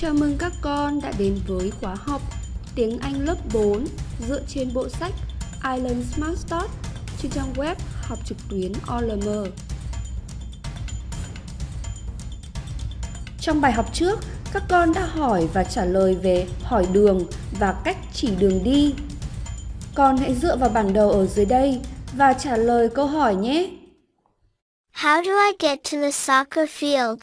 Chào mừng các con đã đến với khóa học Tiếng Anh lớp 4 dựa trên bộ sách Island Smart Start trên trang web học trực tuyến OLM. Trong bài học trước, các con đã hỏi và trả lời về hỏi đường và cách chỉ đường đi. Con hãy dựa vào bảng đầu ở dưới đây và trả lời câu hỏi nhé. How do I get to the soccer field?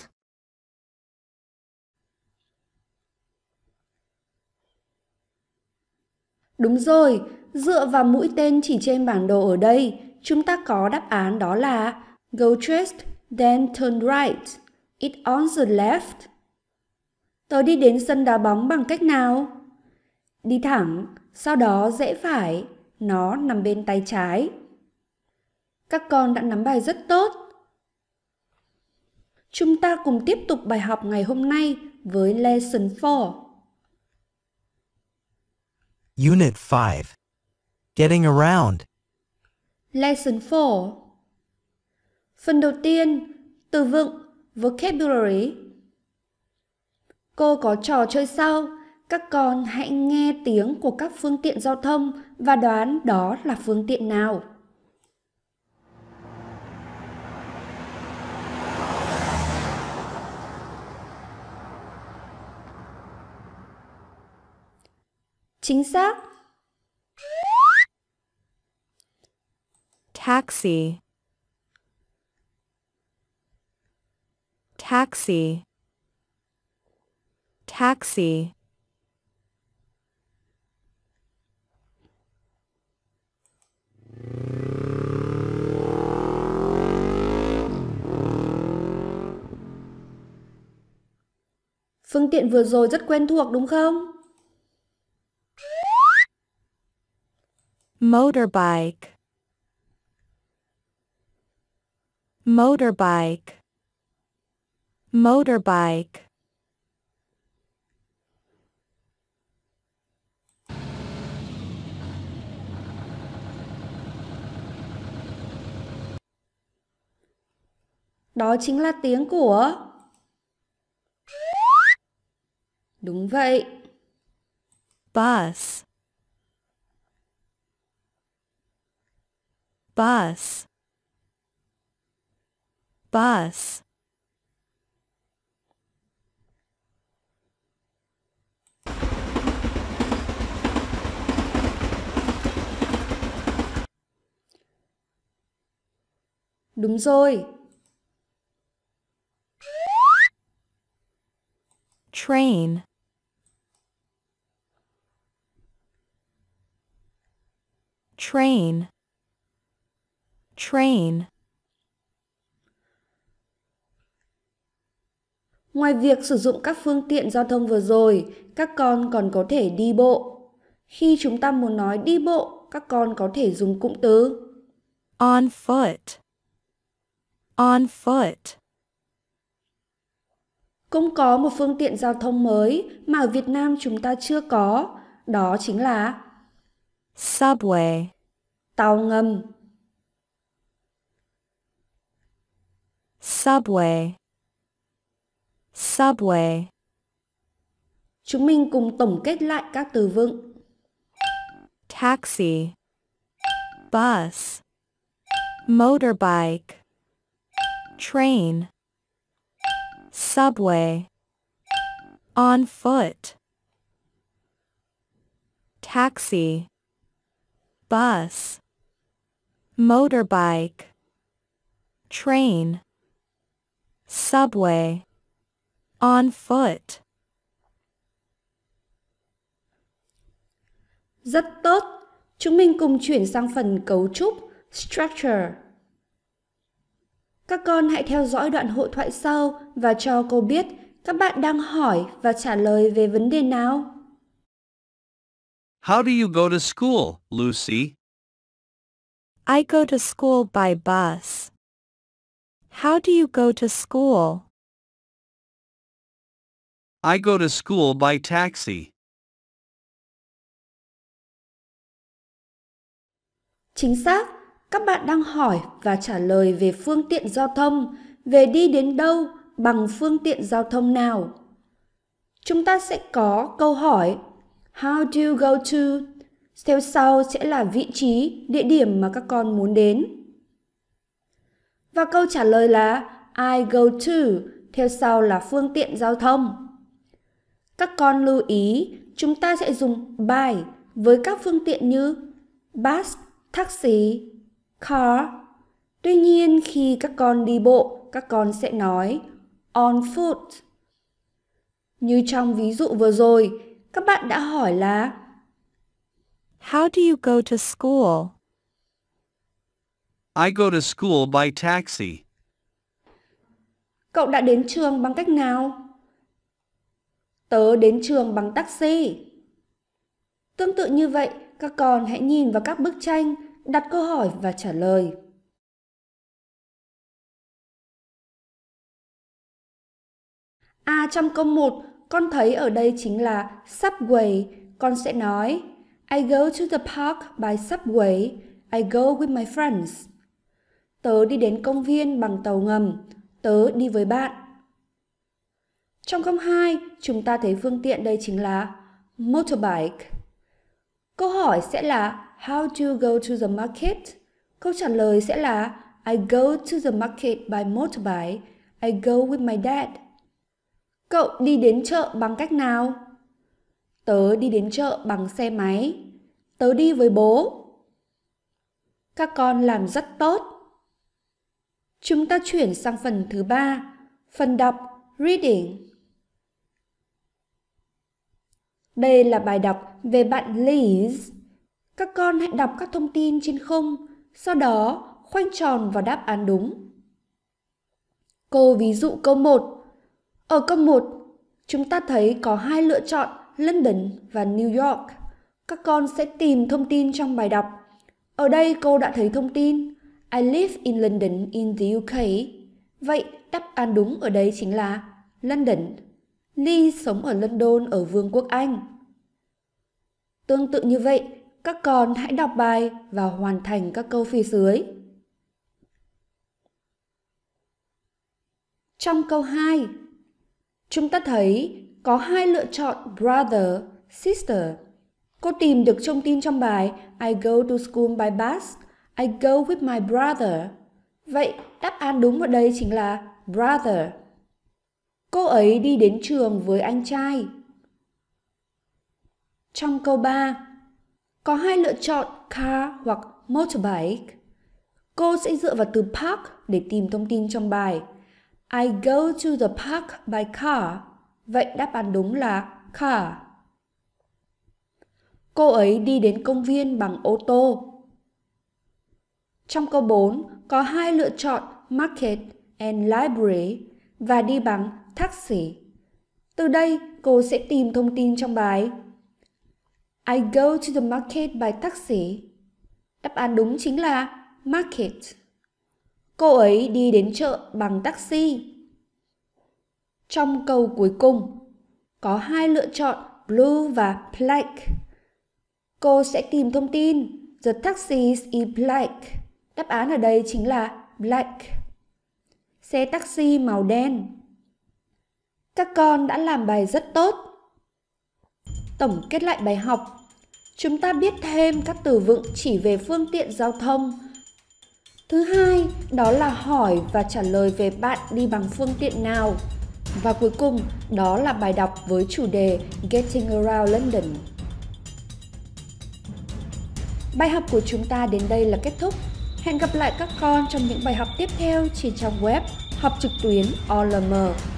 Đúng rồi, dựa vào mũi tên chỉ trên bản đồ ở đây, chúng ta có đáp án đó là Go straight, then turn right. It on the left. Tớ đi đến sân đá bóng bằng cách nào? Đi thẳng, sau đó rẽ phải, nó nằm bên tay trái. Các con đã nắm bài rất tốt. Chúng ta cùng tiếp tục bài học ngày hôm nay với Lesson 4. Unit 5 Getting around Lesson 4 Phần đầu tiên, từ vựng Vocabulary Cô có trò chơi sau, các con hãy nghe tiếng của các phương tiện giao thông và đoán đó là phương tiện nào. Chính xác. Taxi. Taxi. Taxi. Phương tiện vừa rồi rất quen thuộc đúng không? motorbike motorbike motorbike Đó chính là tiếng của Đúng vậy. Bus bus bus Đúng rồi. Train. Train train. Ngoài việc sử dụng các phương tiện giao thông vừa rồi, các con còn có thể đi bộ. Khi chúng ta muốn nói đi bộ, các con có thể dùng cụm từ on foot. On foot. Cũng có một phương tiện giao thông mới mà ở Việt Nam chúng ta chưa có, đó chính là subway. Tàu ngầm Subway. Subway. Chúng mình cùng tổng kết lại các từ vựng. Taxi. Bus. Motorbike. Train. Subway. On foot. Taxi. Bus. Motorbike. Train. subway, on foot. Rất tốt. Chúng mình cùng chuyển sang phần cấu trúc, structure. Các con hãy theo dõi đoạn hội thoại sau và cho cô biết các bạn đang hỏi và trả lời về vấn đề nào. How do you go to school, Lucy? I go to school by bus. How do you go to school? I go to school by taxi. Chính xác, các bạn đang hỏi và trả lời về phương tiện giao thông, về đi đến đâu bằng phương tiện giao thông nào. Chúng ta sẽ có câu hỏi How do you go to? Theo sau sẽ là vị trí, địa điểm mà các con muốn đến. Và câu trả lời là I go to, theo sau là phương tiện giao thông. Các con lưu ý, chúng ta sẽ dùng by với các phương tiện như bus, taxi, car. Tuy nhiên khi các con đi bộ, các con sẽ nói on foot. Như trong ví dụ vừa rồi, các bạn đã hỏi là How do you go to school? I go to school by taxi. Cậu đã đến trường bằng cách nào? Tớ đến trường bằng taxi. Tương tự như vậy, các con hãy nhìn vào các bức tranh, đặt câu hỏi và trả lời. À trong câu 1, con thấy ở đây chính là subway. Con sẽ nói I go to the park by subway. I go with my friends. Tớ đi đến công viên bằng tàu ngầm. Tớ đi với bạn. Trong câu 2, chúng ta thấy phương tiện đây chính là motorbike. Câu hỏi sẽ là How do you go to the market? Câu trả lời sẽ là I go to the market by motorbike. I go with my dad. Cậu đi đến chợ bằng cách nào? Tớ đi đến chợ bằng xe máy. Tớ đi với bố. Các con làm rất tốt. Chúng ta chuyển sang phần thứ ba, phần đọc Reading. Đây là bài đọc về bạn Liz. Các con hãy đọc các thông tin trên không sau đó khoanh tròn vào đáp án đúng. Cô ví dụ câu 1. Ở câu 1, chúng ta thấy có hai lựa chọn London và New York. Các con sẽ tìm thông tin trong bài đọc. Ở đây cô đã thấy thông tin I live in London in the UK. Vậy đáp án đúng ở đây chính là London. Lee sống ở London ở Vương quốc Anh. Tương tự như vậy, các con hãy đọc bài và hoàn thành các câu phía dưới. Trong câu 2, chúng ta thấy có hai lựa chọn brother, sister. Cô tìm được thông tin trong bài I go to school by bus I go with my brother. Vậy đáp án đúng ở đây chính là brother. Cô ấy đi đến trường với anh trai. Trong câu 3, có hai lựa chọn car hoặc motorbike. Cô sẽ dựa vào từ park để tìm thông tin trong bài. I go to the park by car. Vậy đáp án đúng là car. Cô ấy đi đến công viên bằng ô tô. Trong câu 4 có hai lựa chọn market and library và đi bằng taxi. Từ đây, cô sẽ tìm thông tin trong bài. I go to the market by taxi. Đáp án đúng chính là market. Cô ấy đi đến chợ bằng taxi. Trong câu cuối cùng, có hai lựa chọn blue và black. Cô sẽ tìm thông tin. The taxi is in black. Đáp án ở đây chính là black. Xe taxi màu đen. Các con đã làm bài rất tốt. Tổng kết lại bài học, chúng ta biết thêm các từ vựng chỉ về phương tiện giao thông. Thứ hai, đó là hỏi và trả lời về bạn đi bằng phương tiện nào. Và cuối cùng, đó là bài đọc với chủ đề Getting Around London. Bài học của chúng ta đến đây là kết thúc. Hẹn gặp lại các con trong những bài học tiếp theo trên trang web học trực tuyến OLM.